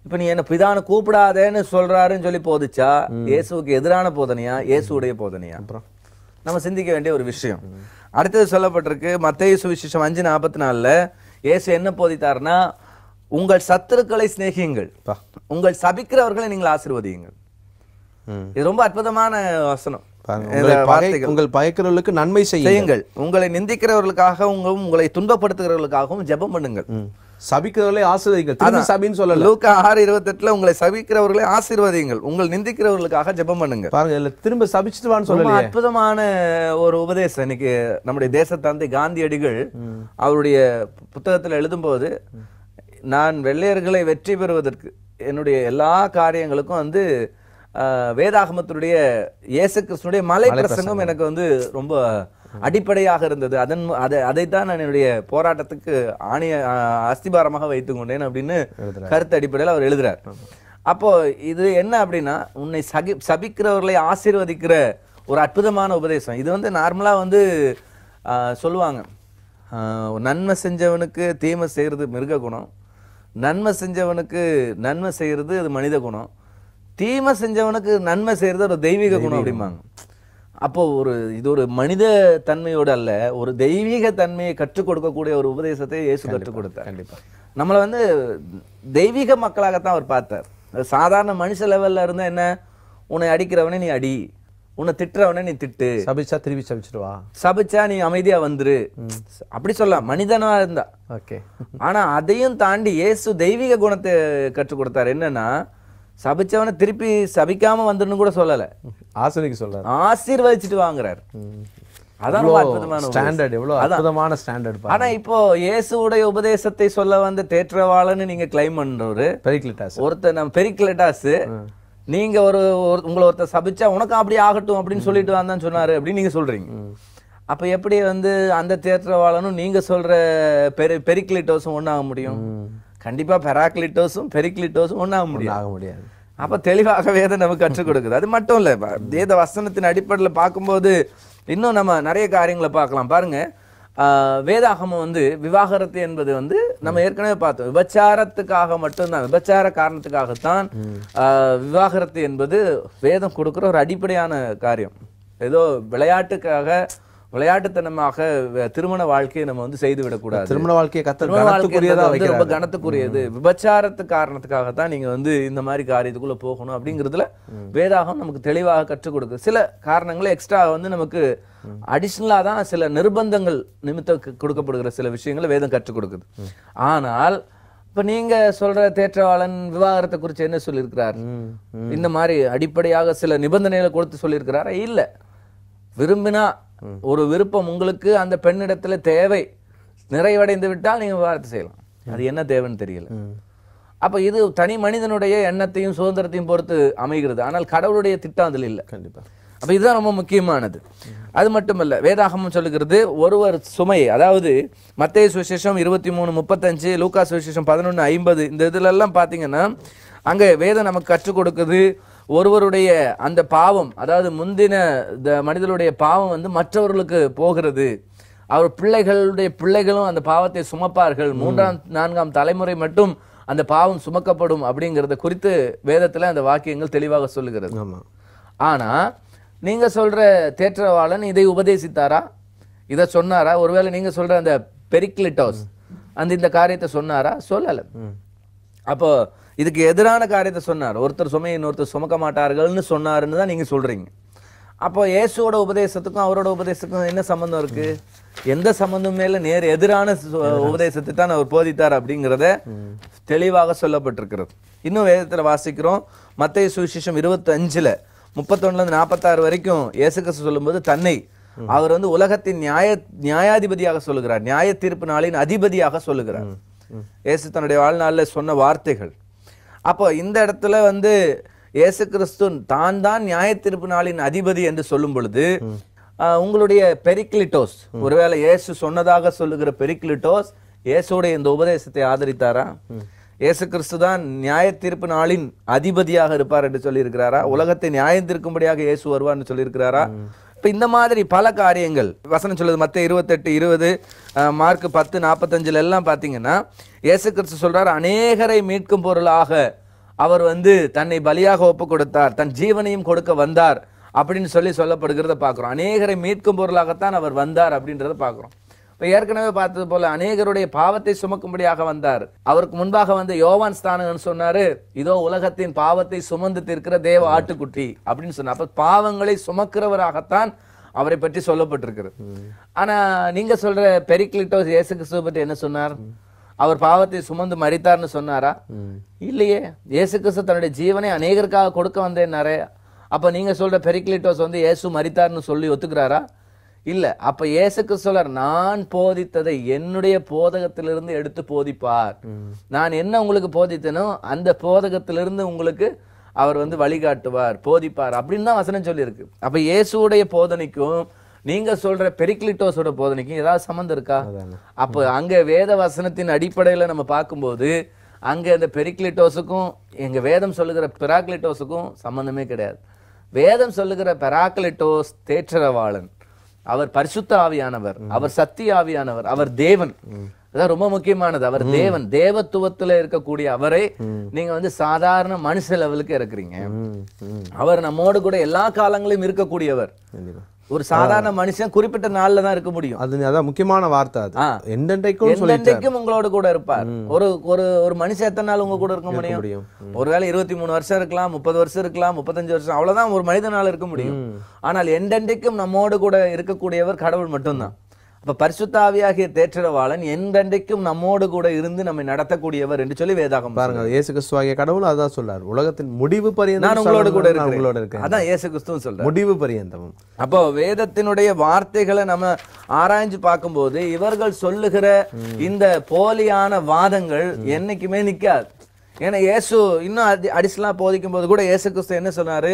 இப்ப நீ என்ன பிதான கூப்பிடாதேன்னு சொல்றாருன்னு சொல்லி போதிச்சா இயேசுக்கு எதிரான போதனையா இயேசுடைய போதனையா அப்புறம் நம்ம சிந்திக்க வேண்டிய ஒரு விஷயம் அடுத்தது சொல்லப்பட்டிருக்கு மத்திய சுவிசேஷம் அஞ்சு நாற்பத்தி நாலுல இயேசு என்ன போதித்தார்னா உங்கள் சத்துருக்களை சிநேகியுங்கள் உங்கள் சபிக்கிறவர்களை நீங்கள் ஆசிர்வதியுங்கள் இது ரொம்ப அற்புதமான வசனம்
உங்கள் பயக்கிறவர்களுக்கு
நன்மை செய்யுங்கள் உங்களை நிந்திக்கிறவர்களுக்காகவும் உங்களை துன்பப்படுத்துகிறவர்களுக்காகவும் ஜெபம் பண்ணுங்கள் சபிக்கிறவர்களை ஆசீர்வதிங்கள் திரும்பி சபின்னு சொல்லல லூக்கா ஆறு இருபத்தெட்டுல உங்களை சபிக்கிறவர்களை ஆசீர்வதிங்கள் உங்கள் நிந்திக்கிறவர்களுக்காக ஜெபம் பண்ணுங்க பாருங்க இல்ல திரும்ப சபிச்சுட்டு வான்னு சொல்லுங்க அற்புதமான ஒரு உபதேசம் இன்னைக்கு நம்முடைய தேச காந்தியடிகள் அவருடைய புத்தகத்தில் எழுதும்போது நான் வெள்ளையர்களை வெற்றி பெறுவதற்கு என்னுடைய எல்லா காரியங்களுக்கும் வந்து வேதாகமத்தினுடைய இயேசு கிருஷ்ணனுடைய மலை பிரசங்கம் எனக்கு வந்து ரொம்ப அடிப்படையாக இருந்தது அதன் அதை அதைத்தான் நான் என்னுடைய போராட்டத்துக்கு ஆணைய அஸ்திபாரமாக வைத்துக் கொண்டேன் அப்படின்னு கருத்து அடிப்படையில் அவர் எழுதுறார் அப்போ இது என்ன அப்படின்னா உன்னை சகி சபிக்கிறவர்களை ஆசீர்வதிக்கிற ஒரு அற்புதமான உபதேசம் இது வந்து நார்மலாக வந்து சொல்லுவாங்க நன்மை செஞ்சவனுக்கு தீமை செய்கிறது மிருக குணம் நன்மை செஞ்சவனுக்கு நன்மை செய்கிறது அது மனித குணம் தீமை செஞ்சவனுக்கு நன்மை செய்கிறது ஒரு தெய்வீக குணம் அப்படிம்பாங்க அப்போது ஒரு இது ஒரு மனித தன்மையோடு அல்ல ஒரு தெய்வீக தன்மையை கற்றுக் கொடுக்கக்கூடிய ஒரு உபதேசத்தை இயேசு கற்றுக் கொடுத்தார் கண்டிப்பாக நம்மளை வந்து தெய்வீக மக்களாகத்தான் அவர் பார்த்தார் சாதாரண மனுஷ லெவல்ல இருந்த என்ன உன்னை அடிக்கிறவனே நீ அடி உன்னை திட்டுறவனே நீ திட்டு சபிச்சா திருப்பி சபிச்சிருவா சபிச்சா நீ அமைதியா வந்துரு அப்படி சொல்லலாம் மனிதனா இருந்தா ஓகே ஆனா அதையும் தாண்டி இயேசு தெய்வீக குணத்தை கற்றுக் கொடுத்தாரு என்னன்னா சபிச்சவனை திருப்பி சபிக்காம வந்துடணும் கூட சொல்லல ஆசிரியர் சொல்ல ஆசீர்வதிச்சுட்டு வாங்குறாரு அதான் ஸ்டாண்டர்ட்
ஸ்டாண்டர்ட்
இப்போ உபதேசத்தை சொல்ல வந்த தேற்றவாளன்னு நீங்க கிளைம் நீங்க ஒரு உங்களை ஒருத்தர் சபிச்சா உனக்கு அப்படி ஆகட்டும் அப்படின்னு சொல்லிட்டு சொன்னாரு அப்படின்னு நீங்க சொல்றீங்க அப்ப எப்படி வந்து அந்த தேற்றவாளனும் நீங்க சொல்ற பெரிக்லிட்டோஸும் ஒன்றாக முடியும் கண்டிப்பாக பெராக்லிட்டோஸும் பெரிக்லிட்டோஸும் ஒன்றாக முடியும் ஆக முடியாது அப்போ தெளிவாக வேதம் நமக்கு கற்றுக் கொடுக்குது அது மட்டும் இல்லை வேத வசனத்தின் அடிப்படையில் பார்க்கும்போது இன்னும் நம்ம நிறைய காரியங்களை பார்க்கலாம் பாருங்கள் வேதாகமம் வந்து விவாகரத்து என்பது வந்து நம்ம ஏற்கனவே பார்த்தோம் விபச்சாரத்துக்காக மட்டும்தான் விபச்சார காரணத்துக்காகத்தான் விவாகரத்து என்பது வேதம் கொடுக்குற ஒரு அடிப்படையான காரியம் ஏதோ விளையாட்டுக்காக விளையாட்டுத்தனமாக திருமண வாழ்க்கையை நம்ம வந்து செய்து விடக்கூடாது திருமண
வாழ்க்கையை ரொம்ப
கனத்துக்குரியது விபச்சாரத்து காரணத்துக்காகத்தான் நீங்க வந்து இந்த மாதிரி காரியத்துக்குள்ள போகணும் அப்படிங்கிறதுல வேதாகம் நமக்கு தெளிவாக கற்றுக் கொடுக்குது சில காரணங்களை எக்ஸ்ட்ரா வந்து நமக்கு அடிஷ்னலா தான் சில நிர்பந்தங்கள் நிமித்த கொடுக்கப்படுகிற சில விஷயங்களை வேதம் கற்றுக் கொடுக்குது ஆனால் இப்ப நீங்க சொல்ற தேற்றவாளன் விவாகரத்தை குறித்து என்ன சொல்லியிருக்கிறார் இந்த மாதிரி அடிப்படையாக சில நிபந்தனைகளை கொடுத்து சொல்லியிருக்கிறாரா இல்லை விரும்பினா ஒரு விருப்பம் உங்களுக்கு அந்த பெண்ணிடத்துல தேவை நிறைவடைந்து விட்டால் நீங்க விவகாரத்தை செய்யலாம் அது என்ன தேவைன்னு தெரியல அப்போ இது தனி மனிதனுடைய எண்ணத்தையும் சுதந்திரத்தையும் பொறுத்து அமைகிறது ஆனால் கடவுளுடைய திட்டம் அதில் இல்லை கண்டிப்பா அப்போ இதுதான் ரொம்ப முக்கியமானது அது மட்டுமல்ல வேதாகமம் சொல்லுகிறது ஒருவர் சுமையை அதாவது மத்திய சுவிசேஷம் இருபத்தி மூணு முப்பத்தஞ்சு லூகா சுவிசேஷம் பதினொன்று ஐம்பது இந்த எல்லாம் பார்த்தீங்கன்னா அங்கே வேதம் நமக்கு கற்றுக் கொடுக்குது ஒருவருடைய அந்த பாவம் அதாவது முந்தின மனிதனுடைய பாவம் வந்து மற்றவர்களுக்கு போகிறது அவர் பிள்ளைகளுடைய பிள்ளைகளும் அந்த பாவத்தை சுமப்பார்கள் மூன்றாம் நான்காம் தலைமுறை மட்டும் அந்த பாவம் சுமக்கப்படும் அப்படிங்கிறத குறித்து வேதத்தில் அந்த வாக்கியங்கள் தெளிவாக சொல்லுகிறது ஆனால் நீங்கள் சொல்கிற தேற்றவாளன் இதை உபதேசித்தாரா இதை சொன்னாரா ஒருவேளை நீங்கள் சொல்கிற அந்த பெரிக்லிட்டோஸ் அந்த இந்த காரியத்தை சொன்னாரா சொல்லலை அப்போ இதுக்கு எதிரான காரியத்தை சொன்னார் ஒருத்தர் சுமையை இன்னொருத்தர் சுமக்க மாட்டார்கள்னு சொன்னாருன்னு தான் நீங்கள் சொல்கிறீங்க அப்போ இயேசுவோட உபதேசத்துக்கும் அவரோட உபதேசத்துக்கும் என்ன சம்மந்தம் இருக்கு எந்த சம்மந்தமே இல்லை நேர் எதிரான உபதேசத்தை தான் அவர் போதித்தார் அப்படிங்கிறத தெளிவாக சொல்லப்பட்டிருக்கிறது இன்னும் வேதத்தில் வாசிக்கிறோம் மத்திய சுவிசேஷம் இருபத்தஞ்சில் முப்பத்தொன்னுலேருந்து நாற்பத்தாறு வரைக்கும் இயேசு கிறிஸ்து சொல்லும்போது தன்னை அவர் வந்து உலகத்தின் நியாய நியாயாதிபதியாக சொல்லுகிறார் நியாய தீர்ப்பு நாளின் அதிபதியாக சொல்லுகிறார் இயேசு தன்னுடைய வாழ்நாளில் சொன்ன வார்த்தைகள் அப்போ இந்த இடத்துல வந்து இயேசு கிறிஸ்து தான் தான் நியாய திருப்பு நாளின் அதிபதி என்று சொல்லும் பொழுது உங்களுடைய பெரிக்லிட்டோஸ் ஒருவேளை இயேசு சொன்னதாக சொல்லுகிற பெரிக்லிட்டோஸ் இயேசுடைய இந்த உபதேசத்தை ஆதரித்தாரா இயேசு கிறிஸ்து தான் நியாய தீர்ப்பு நாளின் அதிபதியாக இருப்பார் என்று சொல்லியிருக்கிறாரா உலகத்தை நியாயம் தீர்க்கும்படியாக இயேசு வருவார்னு சொல்லியிருக்கிறாரா இப்போ இந்த மாதிரி பல காரியங்கள் வசனம் சொல்லுது மற்ற இருபத்தெட்டு இருபது மார்க் பத்து நாற்பத்தஞ்சில் எல்லாம் பார்த்தீங்கன்னா இயேசு கிறிஸ்து சொல்கிறார் அநேகரை மீட்கும் பொருளாக அவர் வந்து தன்னை பலியாக ஒப்பு கொடுத்தார் தன் ஜீவனையும் கொடுக்க வந்தார் அப்படின்னு சொல்லி சொல்லப்படுகிறத பார்க்குறோம் அநேகரை மீட்கும் பொருளாகத்தான் அவர் வந்தார் அப்படின்றத பார்க்குறோம் இப்போ ஏற்கனவே பார்த்தது போல அநேகருடைய பாவத்தை சுமக்கும்படியாக வந்தார் அவருக்கு முன்பாக வந்து யோவான் ஸ்தானம்னு சொன்னாரு இதோ உலகத்தின் பாவத்தை சுமந்து தீர்க்கிற தேவ ஆட்டுக்குட்டி அப்படின்னு சொன்னார் அப்ப பாவங்களை சுமக்கிறவராகத்தான் அவரை பற்றி சொல்லப்பட்டிருக்கிறது ஆனா நீங்க சொல்ற பெரிக்லிட்டோஸ் இயேசு கிறிஸ்துவ பற்றி என்ன சொன்னார் அவர் பாவத்தை சுமந்து மறித்தார்னு சொன்னாரா இல்லையே இயேசு கிறிஸ்து தன்னுடைய ஜீவனை அநேகருக்காக கொடுக்க வந்தேன்னாரே அப்ப நீங்க சொல்ற பெரிக்லிட்டோஸ் வந்து இயேசு மறித்தார்னு சொல்லி ஒத்துக்கிறாரா இல்லை அப்ப இயேசுக்கு சொல்றார் நான் போதித்ததை என்னுடைய போதகத்திலிருந்து எடுத்து போதிப்பார் நான் என்ன உங்களுக்கு போதித்தனோ அந்த போதகத்திலிருந்து உங்களுக்கு அவர் வந்து வழிகாட்டுவார் போதிப்பார் அப்படின்னு தான் வசனம் சொல்லியிருக்கு அப்ப இயேசுடைய போதனைக்கும் நீங்க சொல்ற பெரிக்லிட்டோஸோட போதனைக்கும் ஏதாவது சம்மந்தம் இருக்கா அப்ப அங்க வேத வசனத்தின் அடிப்படையில நம்ம பார்க்கும்போது அங்க இந்த பெரிக்லிட்டோஸுக்கும் எங்க வேதம் சொல்லுகிற பெராக்லிட்டோஸுக்கும் சம்மந்தமே கிடையாது வேதம் சொல்லுகிற பெராக்லிட்டோஸ் தேற்றரவாளன் அவர் பரிசுத்த ஆவியானவர் அவர் சத்தி ஆவியானவர் அவர் தேவன் அதான் ரொம்ப முக்கியமானது அவர் தேவன் தேவத்துவத்துல இருக்கக்கூடிய அவரே நீங்க வந்து சாதாரண மனுஷ லெவலுக்கு இருக்கிறீங்க அவர் நம்மோடு கூட எல்லா காலங்களையும் இருக்கக்கூடியவர் ஒரு சாதாரண
மனுஷன் குறிப்பிட்ட நாள்ல தான் இருக்க முடியும் அது அதான் முக்கியமான வார்த்தை அது எந்தெண்டைக்கும் எந்தெண்டைக்கும்
உங்களோட கூட இருப்பார் ஒரு ஒரு ஒரு மனுஷன் எத்தனை நாள் உங்க கூட இருக்க முடியும் ஒருவேளை இருபத்தி மூணு வருஷம் இருக்கலாம் முப்பது வருஷம் இருக்கலாம் முப்பத்தஞ்சு வருஷம் அவ்வளவுதான் ஒரு மனிதனால இருக்க முடியும் ஆனால் எந்தெண்டைக்கும் நம்மோடு கூட இருக்கக்கூடியவர் கடவுள் மட்டும்தான் இப்போ பரிசுத்தாவியாகிய தேற்றரவாளன் என்றென்றைக்கும் நம்மோடு கூட இருந்து நம்மை நடத்தக்கூடியவர் என்று சொல்லி வேதாகம் பாருங்க
இயேசு கிறிஸ்துவாகிய கடவுள் அதான் சொல்றார் உலகத்தின் முடிவு பரியந்தம் நான் உங்களோட கூட இருக்கேன் உங்களோட இருக்கேன் அதான்
இயேசு கிறிஸ்துவும் சொல்ற முடிவு பரியந்தம் அப்போ வேதத்தினுடைய வார்த்தைகளை நம்ம ஆராய்ஞ்சு பார்க்கும்போது இவர்கள் சொல்லுகிற இந்த போலியான வாதங்கள் என்னைக்குமே நிற்காது ஏன்னா இயேசு இன்னும் அடிசலா போதிக்கும் போது கூட இயேசு கிறிஸ்து என்ன சொன்னாரு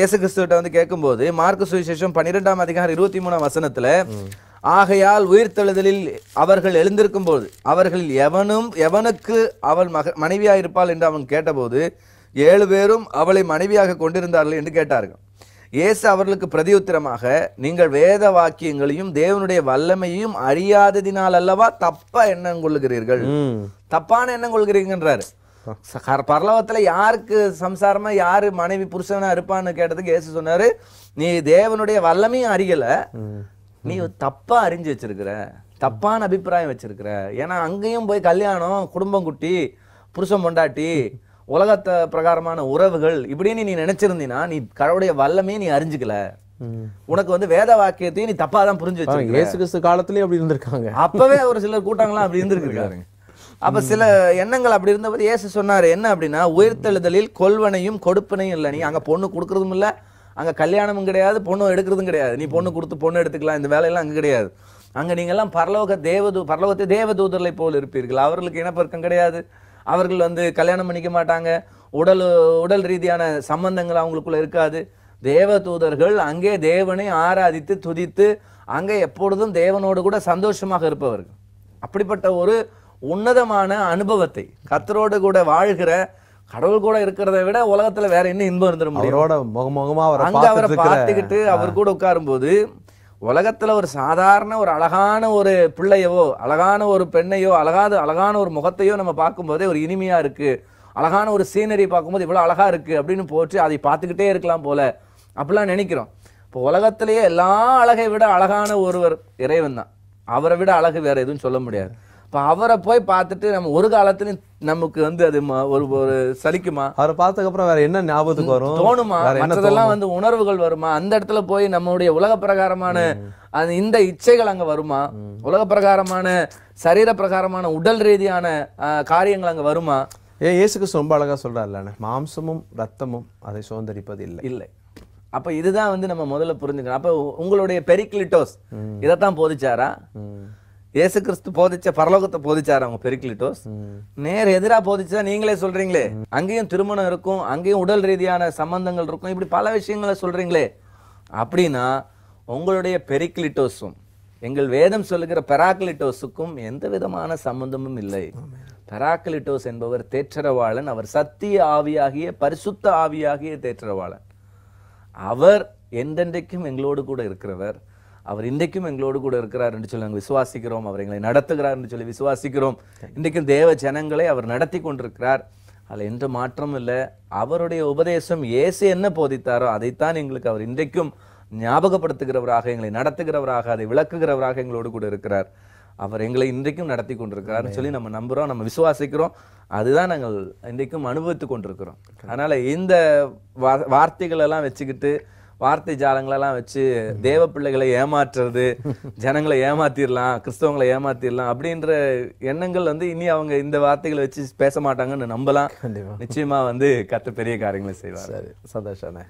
இயேசு கிறிஸ்துவிட்ட வந்து கேட்கும்போது மார்க் சுவிசேஷம் பன்னிரெண்டாம் அதிகாரம் இருபத்தி மூணாம் வசனத்துல ஆகையால் உயிர்த்தெழுதலில் அவர்கள் எழுந்திருக்கும் போது அவர்களில் எவனும் எவனுக்கு அவள் மக மனைவியாக இருப்பாள் என்று அவன் கேட்டபோது ஏழு பேரும் அவளை மனைவியாக கொண்டிருந்தார்கள் என்று கேட்டார்கள் இயேசு அவர்களுக்கு பிரதியுத்திரமாக நீங்கள் வேத வாக்கியங்களையும் தேவனுடைய வல்லமையும் அறியாததினால் அல்லவா தப்பா எண்ணம் கொள்கிறீர்கள் தப்பான எண்ணம் கொள்கிறீங்கன்றாரு பரலவத்தில் யாருக்கு சம்சாரமா யாரு மனைவி புருஷனா இருப்பான்னு கேட்டதுக்கு இயேசு சொன்னாரு நீ தேவனுடைய வல்லமையும் அறியலை நீ தப்பா அறிஞ்சு வச்சிருக்கிற தப்பான அபிப்பிராயம் வச்சிருக்கிற ஏன்னா அங்கேயும் போய் கல்யாணம் குடும்பம் குட்டி புருஷம் பொண்டாட்டி உலகத்தை பிரகாரமான உறவுகள் இப்படின்னு நீ நினைச்சிருந்தீனா நீ கடவுடைய வல்லமே நீ அறிஞ்சுக்கல உனக்கு வந்து வேத வாக்கியத்தையும் நீ தப்பா தான் புரிஞ்சு வச்சு ஏசு கிறிஸ்து காலத்திலேயே அப்படி இருந்திருக்காங்க அப்பவே ஒரு சில கூட்டங்களாம் அப்படி இருந்திருக்காரு அப்ப சில எண்ணங்கள் அப்படி இருந்தபோது ஏசு சொன்னாரு என்ன அப்படின்னா உயிர்த்தெழுதலில் கொள்வனையும் கொடுப்பனையும் இல்லை நீ அங்க பொண்ணு கொடுக்கறதும் இல்லை அங்கே கல்யாணமும் கிடையாது பொண்ணும் எடுக்கிறதும் கிடையாது நீ பொண்ணு கொடுத்து பொண்ணு எடுத்துக்கலாம் இந்த வேலையெல்லாம் அங்கே கிடையாது அங்கே நீங்கள்லாம் பரலோக தேவதூ பரலோகத்தை தேவதூதர்களை போல் இருப்பீர்கள் அவர்களுக்கு இனப்பெருக்கம் கிடையாது அவர்கள் வந்து கல்யாணம் பண்ணிக்க மாட்டாங்க உடல் உடல் ரீதியான சம்பந்தங்கள் அவங்களுக்குள்ள இருக்காது தேவதூதர்கள் அங்கே தேவனை ஆராதித்து துதித்து அங்கே எப்பொழுதும் தேவனோடு கூட சந்தோஷமாக இருப்பவர்கள் அப்படிப்பட்ட ஒரு உன்னதமான அனுபவத்தை கத்தரோடு கூட வாழ்கிற கடவுள் கூட இருக்கிறத விட உலகத்துல வேற என்ன இன்பம் இருந்துட முடியும்
முகமுகமா அவர் அங்க அவரை பார்த்துக்கிட்டு அவர்
கூட உட்காரும்போது உலகத்துல ஒரு சாதாரண ஒரு அழகான ஒரு பிள்ளையவோ அழகான ஒரு பெண்ணையோ அழகாத அழகான ஒரு முகத்தையோ நம்ம பார்க்கும்போதே ஒரு இனிமையா இருக்கு அழகான ஒரு சீனரி பார்க்கும்போது இவ்வளோ அழகா இருக்கு அப்படின்னு போட்டு அதை பார்த்துக்கிட்டே இருக்கலாம் போல அப்படிலாம் நினைக்கிறோம் இப்போ உலகத்திலேயே எல்லா அழகை விட அழகான ஒருவர் இறைவன் தான் அவரை விட அழகு வேற எதுவும் சொல்ல முடியாது இப்போ அவரை போய் பார்த்துட்டு நம்ம ஒரு காலத்துல நமக்கு வந்து அது ஒரு ஒரு சலிக்குமா அவரை பார்த்ததுக்கு அப்புறம் வேற என்ன ஞாபகத்துக்கு வரும் தோணுமா மற்றதெல்லாம் வந்து உணர்வுகள் வருமா அந்த இடத்துல போய் நம்மளுடைய உலக பிரகாரமான இந்த இச்சைகள் அங்க வருமா உலக பிரகாரமான சரீர பிரகாரமான உடல் ரீதியான காரியங்கள் அங்க வருமா ஏன் இயேசுக்கு ரொம்ப சொல்றாரு சொல்கிறாருல்ல மாம்சமும் ரத்தமும் அதை சுதந்திரிப்பது இல்லை இல்லை அப்ப இதுதான் வந்து நம்ம முதல்ல புரிஞ்சுக்கணும் அப்ப உங்களுடைய பெரிக்லிட்டோஸ் இதைத்தான் போதிச்சாரா இயேசு கிறிஸ்து போதிச்ச பரலோகத்தை போதிச்சாரு அவங்க பெருக்கிலிட்டோஸ் நேர் எதிராக போதிச்சா நீங்களே சொல்றீங்களே அங்கேயும் திருமணம் இருக்கும் அங்கேயும் உடல் ரீதியான சம்பந்தங்கள் இருக்கும் இப்படி பல விஷயங்களை சொல்றீங்களே அப்படின்னா உங்களுடைய பெரிக்லிட்டோஸும் எங்கள் வேதம் சொல்லுகிற பெராக்லிட்டோஸுக்கும் எந்த விதமான சம்பந்தமும் இல்லை பெராக்லிட்டோஸ் என்பவர் தேற்றரவாளன் அவர் சத்திய ஆவியாகிய பரிசுத்த ஆவியாகிய தேற்றரவாளன் அவர் என்றென்றைக்கும் எங்களோடு கூட இருக்கிறவர் அவர் இன்றைக்கும் எங்களோடு கூட இருக்கிறார் என்று சொல்லி நாங்கள் விசுவாசிக்கிறோம் அவர் எங்களை நடத்துகிறார் என்று சொல்லி விசுவாசிக்கிறோம் இன்றைக்கும் தேவ ஜனங்களை அவர் நடத்தி கொண்டிருக்கிறார் அதில் எந்த மாற்றமும் இல்லை அவருடைய உபதேசம் இயேசு என்ன போதித்தாரோ அதைத்தான் எங்களுக்கு அவர் இன்றைக்கும் ஞாபகப்படுத்துகிறவராக எங்களை நடத்துகிறவராக அதை விளக்குகிறவராக எங்களோடு கூட இருக்கிறார் அவர் எங்களை இன்றைக்கும் நடத்தி கொண்டிருக்கிறார்னு சொல்லி நம்ம நம்புகிறோம் நம்ம விசுவாசிக்கிறோம் அதுதான் நாங்கள் இன்றைக்கும் அனுபவித்து கொண்டிருக்கிறோம் அதனால் இந்த வார்த்தைகளெல்லாம் வச்சுக்கிட்டு வார்த்தை ஜாலங்களெல்லாம் வச்சு தேவ பிள்ளைகளை ஏமாற்றுறது ஜனங்களை ஏமாத்திடலாம் கிறிஸ்தவங்களை ஏமாத்திடலாம் அப்படின்ற எண்ணங்கள் வந்து இனி அவங்க இந்த வார்த்தைகளை வச்சு பேச மாட்டாங்கன்னு நம்பலாம் நிச்சயமா வந்து கத்த பெரிய காரியங்களை செய்வார் சந்தோஷம்